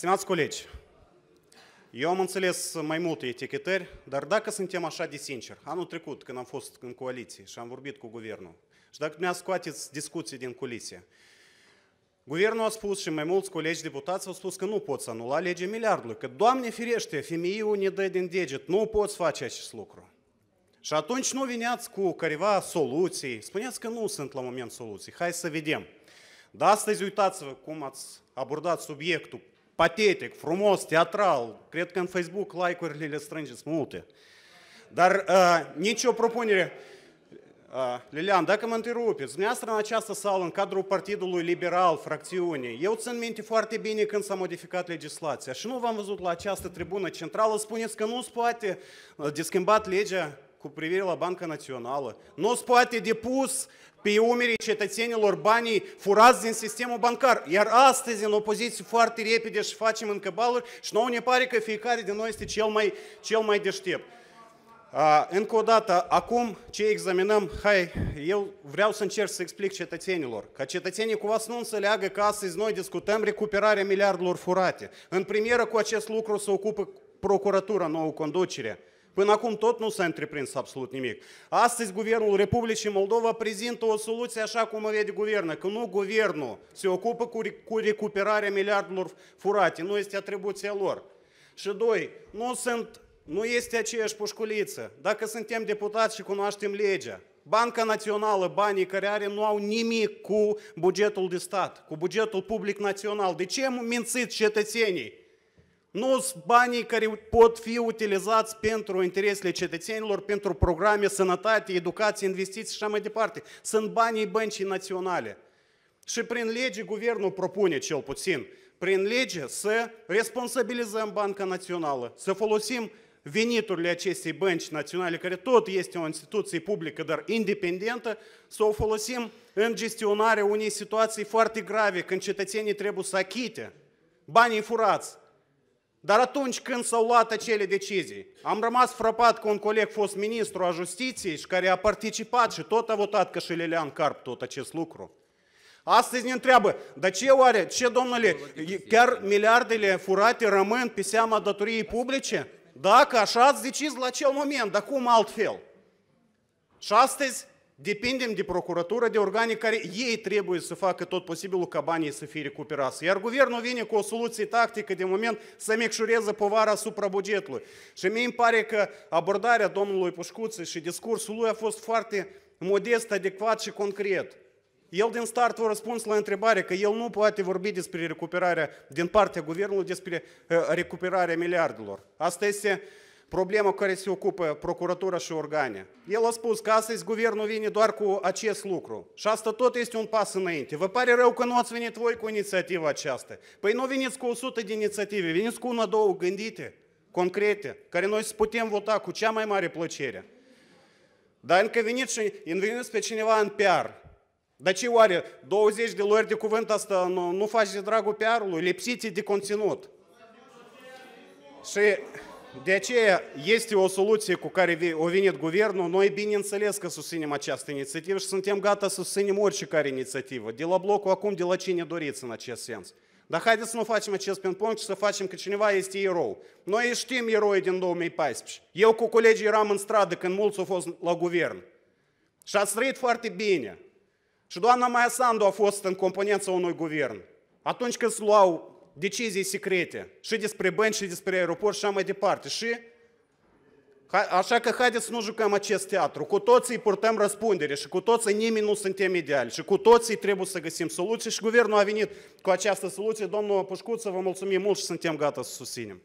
Stimați colegi, eu am înțeles mai multe etichetări, dar dacă suntem așa de sinceri, anul trecut când am fost în coaliție și am vorbit cu guvernul, și dacă a scoateți discuții din culise, Guvernul a spus și mai mulți colegi deputați au spus că nu poți anula legea miliardului, că, Doamne firește, femeiul ne dă din deget, nu poți face acest lucru. Și atunci nu vineați cu careva soluții, spuneați că nu sunt la moment soluții, hai să vedem. Dar astăzi uitați-vă cum ați abordat subiectul patetic, frumos, teatral. Cred că în Facebook like-urile le strângeți multe. Dar uh, nicio propunere... Uh, Lilian, dacă mă întrerupeți, dumneavoastră în această sală, în cadrul Partidului Liberal, fracțiunii. eu țin minte foarte bine când s-a modificat legislația și nu v-am văzut la această tribună centrală, spuneți că nu se poate de schimbat legea cu privire la Banca Națională. Nu se poate depus pe umerii cetățenilor banii furați din sistemul bancar. Iar astăzi, în opoziție foarte repede și facem încă baluri și nouă ne pare că fiecare din noi este cel mai, cel mai deștept. A, încă o dată, acum ce examinăm, hai, eu vreau să încerc să explic cetățenilor, ca cetățenii cu vas nu înțeleagă că astăzi noi discutăm recuperarea miliardelor furate. În premieră cu acest lucru se ocupă procuratura, nouă conducere. Până acum tot nu s-a întreprins absolut nimic. Astăzi Guvernul Republicii Moldova prezintă o soluție așa cum o vede guvernă, că nu guvernul se ocupă cu, cu recuperarea miliardelor furate, nu este atribuția lor. Și doi, nu, sunt, nu este aceeași pușculiță. Dacă suntem deputați și cunoaștem legea, Banca Națională, banii care are, nu au nimic cu bugetul de stat, cu bugetul public național. De ce mințit cetățenii? Nu sunt banii care pot fi utilizați pentru interesele cetățenilor, pentru programe, sănătate, educație, investiții și așa mai departe. Sunt banii băncii naționale. Și prin lege guvernul propune cel puțin, prin lege să responsabilizăm Banca Națională, să folosim veniturile acestei bănci naționale, care tot este o instituție publică, dar independentă, să o folosim în gestionarea unei situații foarte grave, când cetățenii trebuie să achite banii furați dar atunci când s-au luat acele decizii, am rămas frapat că un coleg fost ministru a justiției și care a participat și tot a votat că și Lilian Carp tot acest lucru. Astăzi ne întreabă, dar ce oare, ce domnule, chiar miliardele furate rămân pe seama datoriei publice? Dacă așa ați decis la acel moment, dar cum altfel? Și astăzi depindem de procuratură, de organe care ei trebuie să facă tot posibilul ca banii să fie recuperați. Iar guvernul vine cu o soluție tactică de moment să micșureze povara asupra bugetului. Și mie îmi pare că abordarea domnului Pușcuță și discursul lui a fost foarte modest, adecvat și concret. El din start a răspuns la întrebare că el nu poate vorbi despre recuperarea din partea guvernului, despre uh, recuperarea miliardelor. Asta este Problema care se ocupă procuratura și organe. El a spus că astăzi guvernul vine doar cu acest lucru și asta tot este un pas înainte. Vă pare rău că nu ați venit voi cu inițiativa aceasta. Păi nu veniți cu 100 de inițiative, veniți cu una, două gândite, concrete, care noi putem vota cu cea mai mare plăcere. Dar încă veniți și înveniți pe cineva în PR. Dar ce oare, 20 de luări de cuvânt asta nu, nu faci de dragul PR-ului? Lipsiți de conținut. Și de aceea este o soluție cu care o venit guvernul. Noi, bineînțeles că susținem această inițiativă și suntem gata să susținem orice care inițiativă. De la blocul acum, de la cine doriți în acest sens. Dar haideți să nu facem acest ping-pong și să facem că cineva este erou. Noi știm eroi din 2014. Eu cu colegii eram în stradă când mulți au fost la guvern. Și ați trăit foarte bine. Și doamna Maia Sandu a fost în componența unui guvern. Atunci când se luau decizii secrete și despre bani și despre aeroport și așa mai departe. Și Așa că haideți să nu jucăm acest teatru. Cu toții purtăm răspundere și cu toții nimeni nu suntem ideali și cu toții trebuie să găsim soluții și guvernul a venit cu această soluție. Domnul Pușcuță, vă mulțumim mult și suntem gata să susținem.